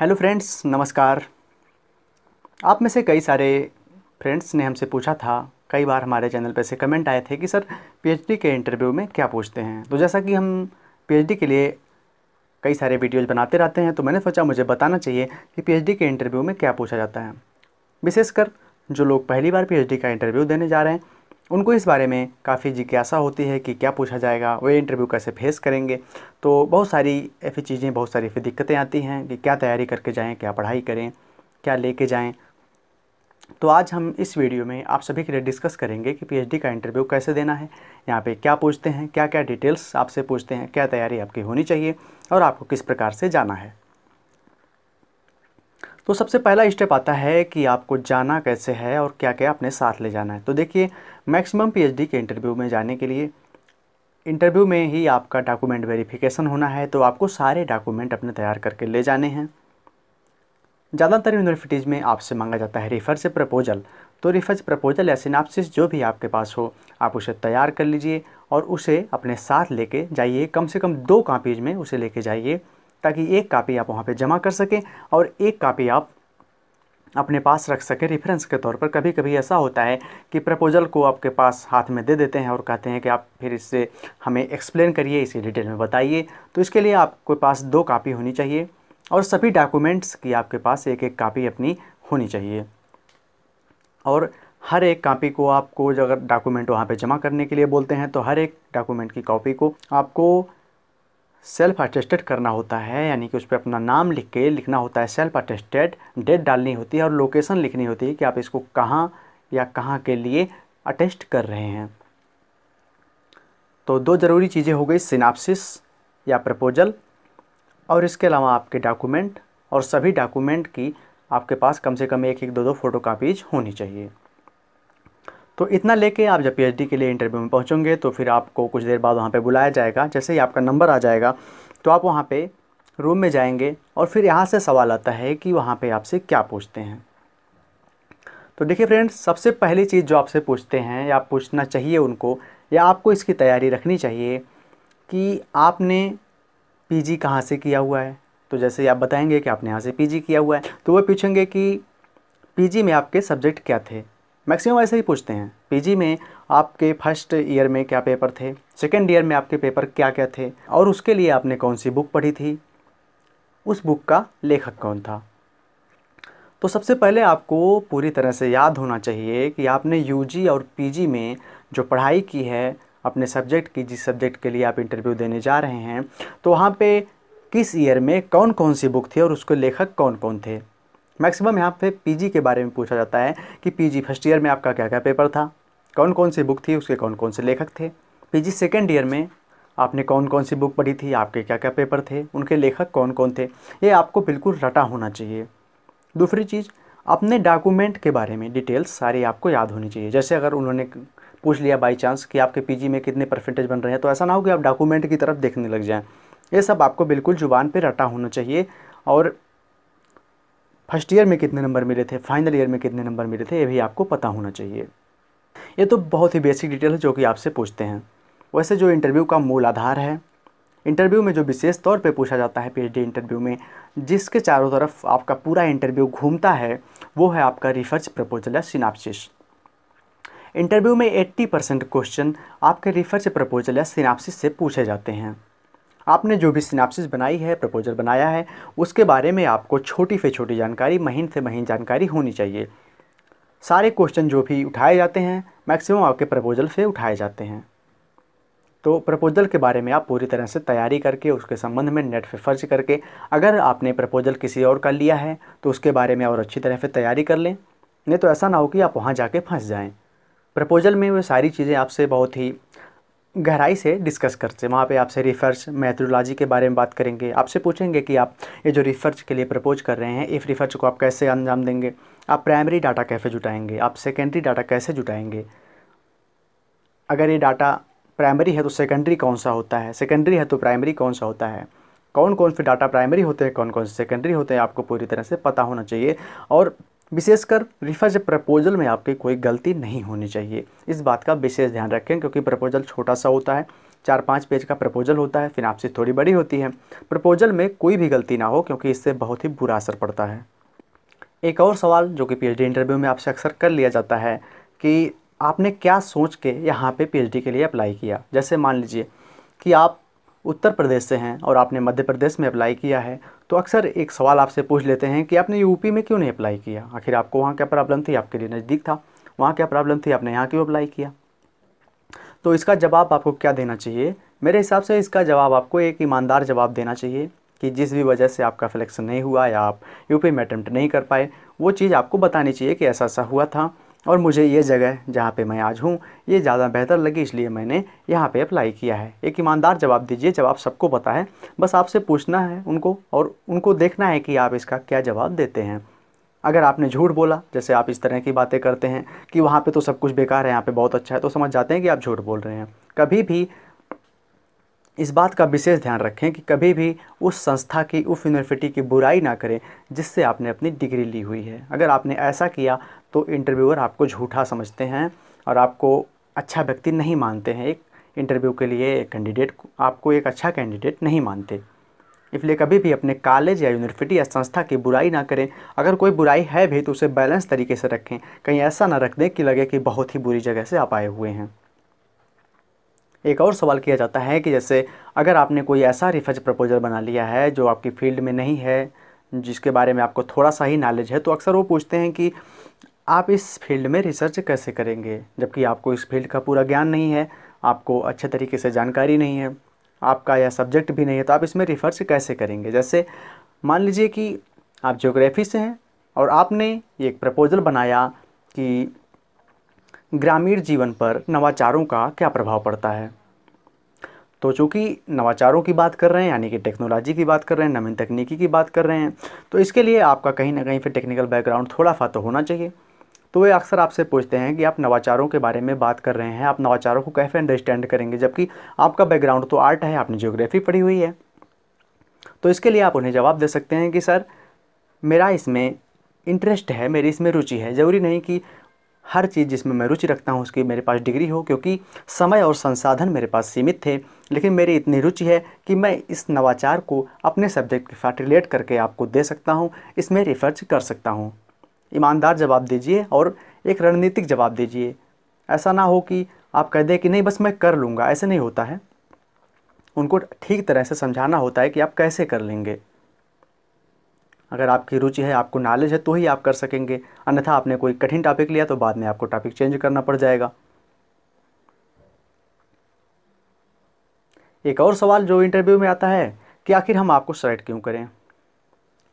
hello friends नमस्कार आप में से कई सारे फ्रेंड्स ने हमसे पूछा था कई बार हमारे चैनल पर से कमेंट आए थे कि सर पीएचडी के इंटरव्यू में क्या पूछते हैं तो जैसा कि हम पीएचडी के लिए कई सारे वीडियोज़ बनाते रहते हैं तो मैंने सोचा मुझे बताना चाहिए कि पीएचडी के इंटरव्यू में क्या पूछा जाता है विशेषकर जो लोग पहली बार पीएचडी का इंटरव्यू देने जा रहे हैं उनको इस बारे में काफ़ी जिज्ञासा होती है कि क्या पूछा जाएगा वे इंटरव्यू कैसे फेस करेंगे तो बहुत सारी ऐसी चीज़ें बहुत सारी ऐसी दिक्कतें आती हैं कि क्या तैयारी करके जाएँ क्या पढ़ाई करें क्या लेके जाएँ तो आज हम इस वीडियो में आप सभी के लिए डिस्कस करेंगे कि पीएचडी का इंटरव्यू कैसे देना है यहाँ पे क्या पूछते हैं क्या क्या डिटेल्स आपसे पूछते हैं क्या तैयारी आपकी होनी चाहिए और आपको किस प्रकार से जाना है तो सबसे पहला स्टेप आता है कि आपको जाना कैसे है और क्या क्या अपने साथ ले जाना है तो देखिए मैक्सिमम पीएचडी के इंटरव्यू में जाने के लिए इंटरव्यू में ही आपका डॉक्यूमेंट वेरिफिकेशन होना है तो आपको सारे डॉक्यूमेंट अपने तैयार करके ले जाने हैं ज़्यादातर यूनिवर्सिटीज़ में आपसे मांगा जाता है रिफर से प्रपोजल तो रिफर से प्रपोजल या सिनाप्सिस जो भी आपके पास हो आप उसे तैयार कर लीजिए और उसे अपने साथ लेके जाइए कम से कम दो कापीज में उसे लेके जाइए ताकि एक कापी आप वहाँ पर जमा कर सकें और एक कापी आप अपने पास रख सकें रेफरेंस के तौर पर कभी कभी ऐसा होता है कि प्रपोजल को आपके पास हाथ में दे देते हैं और कहते हैं कि आप फिर इससे हमें एक्सप्लेन करिए इसे डिटेल में बताइए तो इसके लिए आपके पास दो कापी होनी चाहिए और सभी डॉक्यूमेंट्स की आपके पास एक एक कापी अपनी होनी चाहिए और हर एक कापी को आपको अगर डॉक्यूमेंट वहाँ पर जमा करने के लिए बोलते हैं तो हर एक डॉक्यूमेंट की कापी को आपको सेल्फ अटेस्टेड करना होता है यानी कि उस पर अपना नाम लिख के लिखना होता है सेल्फ अटेस्टेड डेट डालनी होती है और लोकेशन लिखनी होती है कि आप इसको कहाँ या कहाँ के लिए अटेस्ट कर रहे हैं तो दो ज़रूरी चीज़ें हो गई सिनाप्सिस या प्रपोजल और इसके अलावा आपके डॉक्यूमेंट और सभी डॉक्यूमेंट की आपके पास कम से कम एक एक दो दो फ़ोटो कापीज होनी चाहिए तो इतना लेके आप जब पीएचडी के लिए इंटरव्यू में पहुँचोंगे तो फिर आपको कुछ देर बाद वहाँ पर बुलाया जाएगा जैसे ही आपका नंबर आ जाएगा तो आप वहाँ पर रूम में जाएंगे और फिर यहाँ से सवाल आता है कि वहाँ पर आपसे क्या पूछते हैं तो देखिए फ्रेंड्स सबसे पहली चीज़ जो आपसे पूछते हैं या पूछना चाहिए उनको या आपको इसकी तैयारी रखनी चाहिए कि आपने पीजी कहाँ से किया हुआ है तो जैसे आप बताएंगे कि आपने यहाँ से पीजी किया हुआ है तो वह पूछेंगे कि पीजी में आपके सब्जेक्ट क्या थे मैक्सिमम ऐसे ही पूछते हैं पीजी में आपके फर्स्ट ईयर में क्या पेपर थे सेकेंड ईयर में आपके पेपर क्या क्या थे और उसके लिए आपने कौन सी बुक पढ़ी थी उस बुक का लेखक कौन था तो सबसे पहले आपको पूरी तरह से याद होना चाहिए कि आपने यूजी और पीजी में जो पढ़ाई की है अपने सब्जेक्ट की जिस सब्जेक्ट के लिए आप इंटरव्यू देने जा रहे हैं तो वहाँ पे किस ईयर में कौन कौन सी बुक थी और उसके लेखक कौन कौन थे मैक्सिमम यहाँ पे पीजी के बारे में पूछा जाता है कि पीजी फर्स्ट ईयर में आपका क्या क्या पेपर था कौन कौन सी बुक थी उसके कौन कौन से लेखक थे पीजी सेकेंड ईयर में आपने कौन कौन सी बुक पढ़ी थी आपके क्या क्या पेपर थे उनके लेखक कौन कौन थे ये आपको बिल्कुल रटा होना चाहिए दूसरी चीज़ अपने डॉक्यूमेंट के बारे में डिटेल्स सारी आपको याद होनी चाहिए जैसे अगर उन्होंने पूछ लिया बाई चांस कि आपके पीजी में कितने परसेंटेज बन रहे हैं तो ऐसा ना हो कि आप डॉक्यूमेंट की तरफ देखने लग जाएं ये सब आपको बिल्कुल ज़ुबान पे रटा होना चाहिए और फर्स्ट ईयर में कितने नंबर मिले थे फाइनल ईयर में कितने नंबर मिले थे ये भी आपको पता होना चाहिए ये तो बहुत ही बेसिक डिटेल है जो कि आपसे पूछते हैं वैसे जो इंटरव्यू का मूल आधार है इंटरव्यू में जो विशेष तौर पे पूछा जाता है पी इंटरव्यू में जिसके चारों तरफ आपका पूरा इंटरव्यू घूमता है वो है आपका रिसर्च प्रपोजल या सिनाप्सिस इंटरव्यू में 80 परसेंट क्वेश्चन आपके रिसर्च प्रपोजल या सिनाप्सिस से पूछे जाते हैं आपने जो भी सिनाप्सिस बनाई है प्रपोजल बनाया है उसके बारे में आपको छोटी से छोटी जानकारी महीन से महीन जानकारी होनी चाहिए सारे क्वेश्चन जो भी उठाए जाते हैं मैक्सिमम आपके प्रपोजल से उठाए जाते हैं तो प्रपोजल के बारे में आप पूरी तरह से तैयारी करके उसके संबंध में नेट पे फर्ज करके अगर आपने प्रपोजल किसी और का लिया है तो उसके बारे में और अच्छी तरह से तैयारी कर लें नहीं तो ऐसा ना हो कि आप वहाँ जाके फंस जाएं प्रपोजल में वो सारी चीज़ें आपसे बहुत ही गहराई से डिस्कस करते हैं वहाँ पे आपसे रिसर्च मैथडोलॉजी के बारे में बात करेंगे आपसे पूछेंगे कि आप ये जो रिसर्च के लिए प्रपोज कर रहे हैं इस रिसर्च को आप कैसे अंजाम देंगे आप प्राइमरी डाटा कैसे जुटाएंगे आप सेकेंडरी डाटा कैसे जुटाएंगे अगर ये डाटा प्राइमरी है तो सेकेंडरी कौन सा होता है सेकेंडरी है तो प्राइमरी कौन सा होता है कौन कौन से डाटा प्राइमरी होते हैं कौन कौन से सेकेंडरी होते हैं आपको पूरी तरह से पता होना चाहिए और विशेषकर रिफर्ज प्रपोजल में आपकी कोई गलती नहीं होनी चाहिए इस बात का विशेष ध्यान रखें क्योंकि प्रपोजल छोटा सा होता है चार पाँच पेज का प्रपोजल होता है फिर आपसे थोड़ी बड़ी होती है प्रपोजल में कोई भी गलती ना हो क्योंकि इससे बहुत ही बुरा असर पड़ता है एक और सवाल जो कि पीएचडी इंटरव्यू में आपसे अक्सर कर लिया जाता है कि आपने क्या सोच के यहाँ पे पीएचडी के लिए अप्लाई किया जैसे मान लीजिए कि आप उत्तर प्रदेश से हैं और आपने मध्य प्रदेश में अप्लाई किया है तो अक्सर एक सवाल आपसे पूछ लेते हैं कि आपने यूपी में क्यों नहीं अप्लाई किया आखिर आपको वहाँ क्या प्रॉब्लम थी आपके लिए नज़दीक था वहाँ क्या प्रॉब्लम थी आपने यहाँ क्यों अप्लाई किया तो इसका जवाब आपको क्या देना चाहिए मेरे हिसाब से इसका जवाब आपको एक ईमानदार जवाब देना चाहिए कि जिस भी वजह से आपका सिलेक्शन नहीं हुआ या आप यूपी में अटैम्प्ट नहीं कर पाए वो चीज़ आपको बतानी चाहिए कि ऐसा ऐसा हुआ था और मुझे ये जगह जहाँ पे मैं आज हूँ ये ज़्यादा बेहतर लगी इसलिए मैंने यहाँ पे अप्लाई किया है एक ईमानदार जवाब दीजिए जवाब सबको पता है बस आपसे पूछना है उनको और उनको देखना है कि आप इसका क्या जवाब देते हैं अगर आपने झूठ बोला जैसे आप इस तरह की बातें करते हैं कि वहाँ पर तो सब कुछ बेकार है यहाँ पर बहुत अच्छा है तो समझ जाते हैं कि आप झूठ बोल रहे हैं कभी भी इस बात का विशेष ध्यान रखें कि कभी भी उस संस्था की उस यूनिवर्सिटी की बुराई ना करें जिससे आपने अपनी डिग्री ली हुई है अगर आपने ऐसा किया तो इंटरव्यूअर आपको झूठा समझते हैं और आपको अच्छा व्यक्ति नहीं मानते हैं एक इंटरव्यू के लिए एक कैंडिडेट आपको एक अच्छा कैंडिडेट नहीं मानते इसलिए कभी भी अपने कॉलेज या यूनिवर्सिटी या संस्था की बुराई ना करें अगर कोई बुराई है भी तो उसे बैलेंस तरीके से रखें कहीं ऐसा ना रख दें कि लगे कि बहुत ही बुरी जगह से आप आए हुए हैं एक और सवाल किया जाता है कि जैसे अगर आपने कोई ऐसा रिसर्च प्रपोजल बना लिया है जो आपकी फील्ड में नहीं है जिसके बारे में आपको थोड़ा सा ही नॉलेज है तो अक्सर वो पूछते हैं कि आप इस फील्ड में रिसर्च कैसे करेंगे जबकि आपको इस फील्ड का पूरा ज्ञान नहीं है आपको अच्छे तरीके से जानकारी नहीं है आपका यह सब्जेक्ट भी नहीं है तो आप इसमें रिसर्च कैसे करेंगे जैसे मान लीजिए कि आप जोग्राफ़ी से हैं और आपने एक प्रपोजल बनाया कि ग्रामीण जीवन पर नवाचारों का क्या प्रभाव पड़ता है तो चूँकि नवाचारों की बात कर रहे हैं यानी कि टेक्नोलॉजी की बात कर रहे हैं नवीन तकनीकी की बात कर रहे हैं तो इसके लिए आपका कहीं ना कहीं फिर टेक्निकल बैकग्राउंड थोड़ा सा तो होना चाहिए तो वे अक्सर आपसे पूछते हैं कि आप नवाचारों के बारे में बात कर रहे हैं आप नवाचारों को कैसे अंडरस्टैंड करेंगे जबकि आपका बैकग्राउंड तो आर्ट है आपने जियोग्राफी पढ़ी हुई है तो इसके लिए आप उन्हें जवाब दे सकते हैं कि सर मेरा इसमें इंटरेस्ट है मेरी इसमें रुचि है ज़रूरी नहीं कि हर चीज़ जिसमें मैं रुचि रखता हूँ उसकी मेरे पास डिग्री हो क्योंकि समय और संसाधन मेरे पास सीमित थे लेकिन मेरी इतनी रुचि है कि मैं इस नवाचार को अपने सब्जेक्ट के साथ रिलेट करके आपको दे सकता हूँ इसमें रिसर्च कर सकता हूँ ईमानदार जवाब दीजिए और एक रणनीतिक जवाब दीजिए ऐसा ना हो कि आप कह दें कि नहीं बस मैं कर लूँगा ऐसे नहीं होता है उनको ठीक तरह से समझाना होता है कि आप कैसे कर लेंगे अगर आपकी रुचि है आपको नॉलेज है तो ही आप कर सकेंगे अन्यथा आपने कोई कठिन टॉपिक लिया तो बाद में आपको टॉपिक चेंज करना पड़ जाएगा एक और सवाल जो इंटरव्यू में आता है कि आखिर हम आपको सेलेक्ट क्यों करें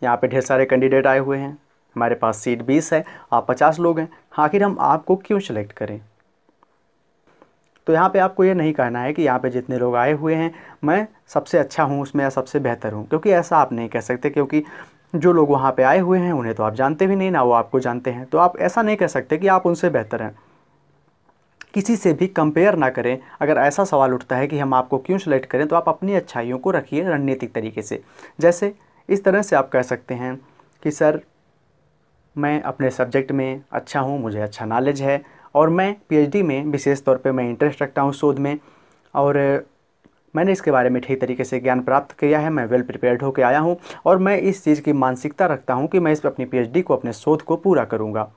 यहाँ पे ढेर सारे कैंडिडेट आए हुए हैं हमारे पास सीट बीस है आप पचास लोग हैं आखिर हम आपको क्यों सेलेक्ट करें तो यहाँ पे आपको ये नहीं कहना है कि यहाँ पे जितने लोग आए हुए हैं मैं सबसे अच्छा हूँ उसमें या सबसे बेहतर हूँ क्योंकि ऐसा आप नहीं कह सकते क्योंकि जो लोग वहाँ पे आए हुए हैं उन्हें तो आप जानते भी नहीं ना वो आपको जानते हैं तो आप ऐसा नहीं कह सकते कि आप उनसे बेहतर हैं किसी से भी कंपेयर ना करें अगर ऐसा सवाल उठता है कि हम आपको क्यों सेलेक्ट करें तो आप अपनी अच्छाइयों को रखिए रणनीतिक तरीके से जैसे इस तरह से आप कह सकते हैं कि सर मैं अपने सब्जेक्ट में अच्छा हूँ मुझे अच्छा नॉलेज है और मैं पीएचडी में विशेष तौर पे मैं इंटरेस्ट रखता हूँ शोध में और मैंने इसके बारे में ठीक तरीके से ज्ञान प्राप्त किया है मैं वेल प्रिपेयर्ड होकर आया हूँ और मैं इस चीज़ की मानसिकता रखता हूँ कि मैं इस पर अपनी पीएचडी को अपने शोध को पूरा करूँगा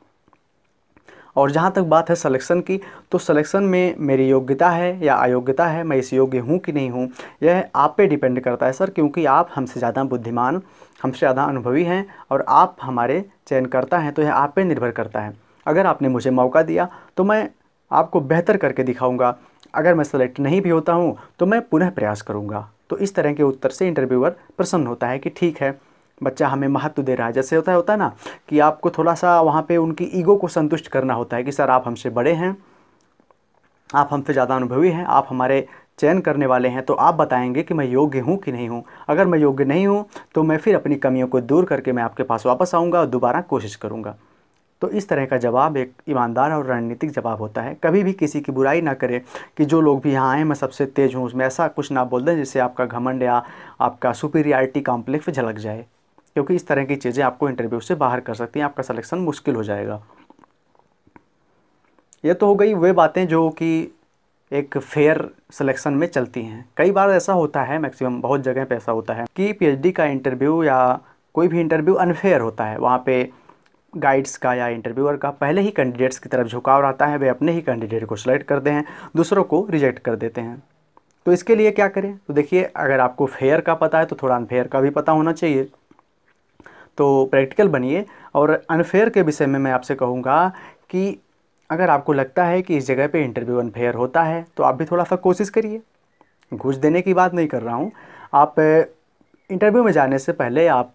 और जहाँ तक बात है सलेक्शन की तो सलेक्शन में मेरी योग्यता है या अयोग्यता है मैं इस योग्य हूँ कि नहीं हूँ यह आप पे डिपेंड करता है सर क्योंकि आप हमसे ज़्यादा बुद्धिमान हमसे ज़्यादा अनुभवी हैं और आप हमारे चयनकर्ता हैं तो यह आप पे निर्भर करता है अगर आपने मुझे मौका दिया तो मैं आपको बेहतर करके दिखाऊंगा अगर मैं सेलेक्ट नहीं भी होता हूँ तो मैं पुनः प्रयास करूँगा तो इस तरह के उत्तर से इंटरव्यूअर प्रसन्न होता है कि ठीक है बच्चा हमें महत्व दे रहा है जैसे होता है होता है ना कि आपको थोड़ा सा वहाँ पे उनकी ईगो को संतुष्ट करना होता है कि सर आप हमसे बड़े हैं आप हमसे ज़्यादा अनुभवी हैं आप हमारे चयन करने वाले हैं तो आप बताएंगे कि मैं योग्य हूँ कि नहीं हूँ अगर मैं योग्य नहीं हूँ तो मैं फिर अपनी कमियों को दूर करके मैं आपके पास वापस आऊँगा और दोबारा कोशिश करूँगा तो इस तरह का जवाब एक ईमानदार और रणनीतिक जवाब होता है कभी भी किसी की बुराई ना करें कि जो लोग भी यहाँ आए मैं सबसे तेज़ हूँ उसमें ऐसा कुछ ना बोल दें जिससे आपका घमंड या आपका सुपीरियरिटी कॉम्प्लेक्स झलक जाए क्योंकि इस तरह की चीज़ें आपको इंटरव्यू से बाहर कर सकती हैं आपका सलेक्शन मुश्किल हो जाएगा ये तो हो गई वे बातें जो कि एक फेयर सिलेक्शन में चलती हैं कई बार ऐसा होता है मैक्सिमम बहुत जगह पे ऐसा होता है कि पीएचडी का इंटरव्यू या कोई भी इंटरव्यू अनफेयर होता है वहाँ पे गाइड्स का या इंटरव्यूअर का पहले ही कैंडिडेट्स की तरफ झुकाव रहता है वे अपने ही कैंडिडेट को सिलेक्ट करते हैं दूसरों को रिजेक्ट कर देते हैं तो इसके लिए क्या करें तो देखिए अगर आपको फेयर का पता है तो थोड़ा अनफेयर का भी पता होना चाहिए तो प्रैक्टिकल बनिए और अनफेयर के विषय में मैं आपसे कहूँगा कि अगर आपको लगता है कि इस जगह पे इंटरव्यू अनफेयर होता है तो आप भी थोड़ा सा कोशिश करिए घूस देने की बात नहीं कर रहा हूँ आप इंटरव्यू में जाने से पहले आप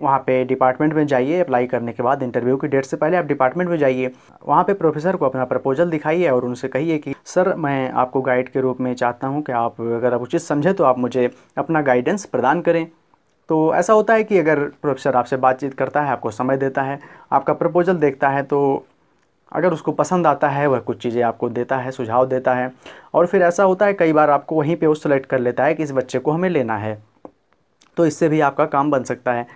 वहाँ पे डिपार्टमेंट में जाइए अप्लाई करने के बाद इंटरव्यू की डेट से पहले आप डिपार्टमेंट में जाइए वहाँ पे प्रोफेसर को अपना प्रपोजल दिखाइए और उनसे कहिए कि सर मैं आपको गाइड के रूप में चाहता हूँ कि आप अगर आप उचित समझे तो आप मुझे अपना गाइडेंस प्रदान करें तो ऐसा होता है कि अगर प्रोफेसर आपसे बातचीत करता है आपको समय देता है आपका प्रपोजल देखता है तो अगर उसको पसंद आता है वह कुछ चीज़ें आपको देता है सुझाव देता है और फिर ऐसा होता है कई बार आपको वहीं पे वो सेलेक्ट कर लेता है कि इस बच्चे को हमें लेना है तो इससे भी आपका काम बन सकता है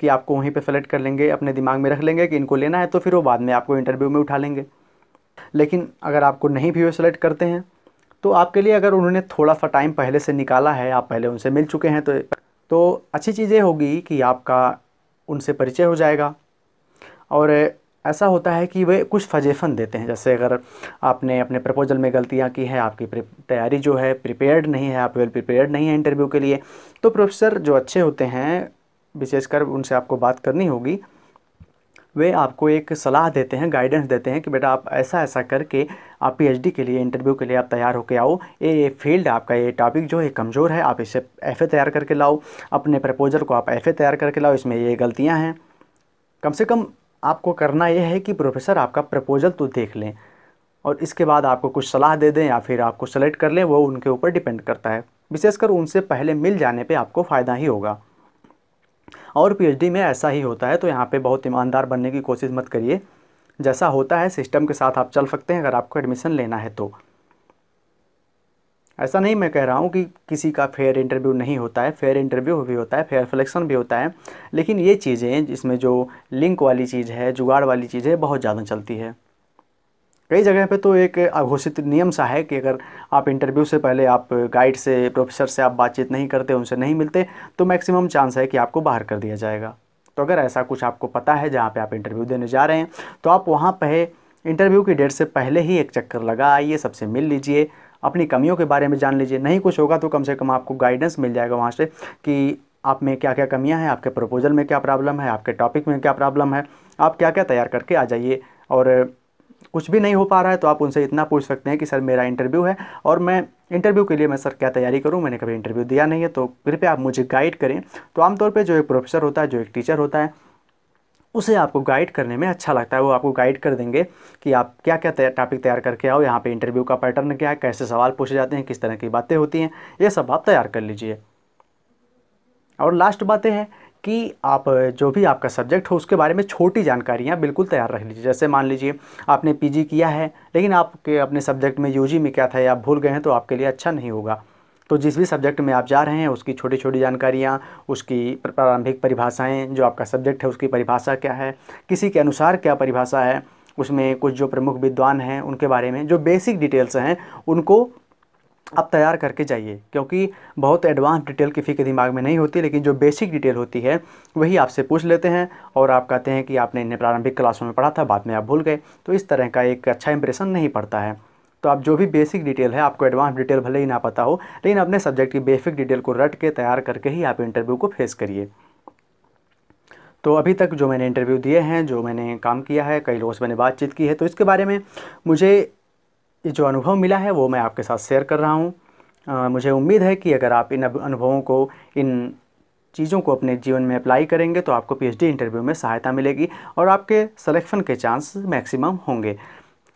कि आपको वहीं पे सेलेक्ट कर लेंगे अपने दिमाग में रख लेंगे कि इनको लेना है तो फिर वो बाद में आपको इंटरव्यू में उठा लेंगे लेकिन अगर आपको नहीं भी वो सेलेक्ट करते हैं तो आपके लिए अगर उन्होंने थोड़ा सा टाइम पहले से निकाला है आप पहले उनसे मिल चुके हैं तो तो अच्छी चीज़ें होगी कि आपका उनसे परिचय हो जाएगा और ऐसा होता है कि वे कुछ फजेफन देते हैं जैसे अगर आपने अपने प्रपोजल में गलतियाँ की हैं आपकी तैयारी जो है प्रिपेयर्ड नहीं है आप वेल प्रिपेयर्ड नहीं है इंटरव्यू के लिए तो प्रोफेसर जो अच्छे होते हैं विशेषकर उनसे आपको बात करनी होगी वे आपको एक सलाह देते हैं गाइडेंस देते हैं कि बेटा आप ऐसा ऐसा करके आप पीएचडी के लिए इंटरव्यू के लिए आप तैयार होकर आओ ये ये फील्ड आपका ये टॉपिक जो है कमज़ोर है आप इसे एफ़ तैयार करके लाओ अपने प्रपोजल को आप एफ़ तैयार करके लाओ इसमें ये गलतियाँ हैं कम से कम आपको करना यह है कि प्रोफेसर आपका प्रपोज़ल तो देख लें और इसके बाद आपको कुछ सलाह दे दें या फिर आपको सेलेक्ट कर लें वो उनके ऊपर डिपेंड करता है विशेषकर उनसे पहले मिल जाने पे आपको फ़ायदा ही होगा और पीएचडी में ऐसा ही होता है तो यहाँ पे बहुत ईमानदार बनने की कोशिश मत करिए जैसा होता है सिस्टम के साथ आप चल सकते हैं अगर आपको एडमिशन लेना है तो ऐसा नहीं मैं कह रहा हूँ कि किसी का फेयर इंटरव्यू नहीं होता है फेयर इंटरव्यू भी होता है फेयर सिलेक्शन भी होता है लेकिन ये चीज़ें जिसमें जो लिंक वाली चीज़ है जुगाड़ वाली चीज़ है बहुत ज़्यादा चलती है कई जगह पे तो एक अघोषित नियम सा है कि अगर आप इंटरव्यू से पहले आप गाइड से प्रोफेसर से आप बातचीत नहीं करते उनसे नहीं मिलते तो मैक्सिमम चांस है कि आपको बाहर कर दिया जाएगा तो अगर ऐसा कुछ आपको पता है जहाँ पे आप इंटरव्यू देने जा रहे हैं तो आप वहाँ पर इंटरव्यू की डेट से पहले ही एक चक्कर लगा आइए सबसे मिल लीजिए अपनी कमियों के बारे में जान लीजिए नहीं कुछ होगा तो कम से कम आपको गाइडेंस मिल जाएगा वहाँ से कि आप में क्या क्या कमियाँ हैं आपके प्रपोजल में क्या प्रॉब्लम है आपके टॉपिक में क्या प्रॉब्लम है आप क्या क्या तैयार करके आ जाइए और कुछ भी नहीं हो पा रहा है तो आप उनसे इतना पूछ सकते हैं कि सर मेरा इंटरव्यू है और मैं इंटरव्यू के लिए मैं सर क्या तैयारी करूं मैंने कभी इंटरव्यू दिया नहीं है तो कृपया आप मुझे गाइड करें तो आमतौर पर जो एक प्रोफेसर होता है जो एक टीचर होता है उसे आपको गाइड करने में अच्छा लगता है वो आपको गाइड कर देंगे कि आप क्या क्या टॉपिक तैयार करके आओ यहाँ पे इंटरव्यू का पैटर्न क्या है कैसे सवाल पूछे जाते हैं किस तरह की बातें होती हैं ये सब आप तैयार कर लीजिए और लास्ट बात यह है कि आप जो भी आपका सब्जेक्ट हो उसके बारे में छोटी जानकारियाँ बिल्कुल तैयार रख लीजिए जैसे मान लीजिए आपने पी किया है लेकिन आपके अपने सब्जेक्ट में यू में क्या था या आप भूल गए हैं तो आपके लिए अच्छा नहीं होगा तो जिस भी सब्जेक्ट में आप जा रहे हैं उसकी छोटी छोटी जानकारियाँ उसकी प्रारंभिक परिभाषाएँ जो आपका सब्जेक्ट है उसकी परिभाषा क्या है किसी के अनुसार क्या परिभाषा है उसमें कुछ जो प्रमुख विद्वान हैं उनके बारे में जो बेसिक डिटेल्स हैं उनको आप तैयार करके जाइए क्योंकि बहुत एडवांस डिटेल किसी के दिमाग में नहीं होती लेकिन जो बेसिक डिटेल होती है वही आपसे पूछ लेते हैं और आप कहते हैं कि आपने इन्हें प्रारंभिक क्लासों में पढ़ा था बाद में आप भूल गए तो इस तरह का एक अच्छा इंप्रेशन नहीं पड़ता है तो आप जो भी बेसिक डिटेल है आपको एडवांस डिटेल भले ही ना पता हो लेकिन अपने सब्जेक्ट की बेसिक डिटेल को रट के तैयार करके ही आप इंटरव्यू को फेस करिए तो अभी तक जो मैंने इंटरव्यू दिए हैं जो मैंने काम किया है कई लोगों से मैंने बातचीत की है तो इसके बारे में मुझे जो अनुभव मिला है वो मैं आपके साथ शेयर कर रहा हूँ मुझे उम्मीद है कि अगर आप इन अनुभवों को इन चीज़ों को अपने जीवन में अप्लाई करेंगे तो आपको पीएचडी इंटरव्यू में सहायता मिलेगी और आपके सिलेक्शन के चांस मैक्सिमम होंगे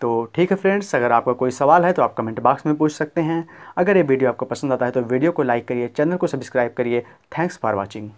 तो ठीक है फ्रेंड्स अगर आपका कोई सवाल है तो आप कमेंट बॉक्स में पूछ सकते हैं अगर ये वीडियो आपको पसंद आता है तो वीडियो को लाइक करिए चैनल को सब्सक्राइब करिए थैंक्स फॉर वॉचिंग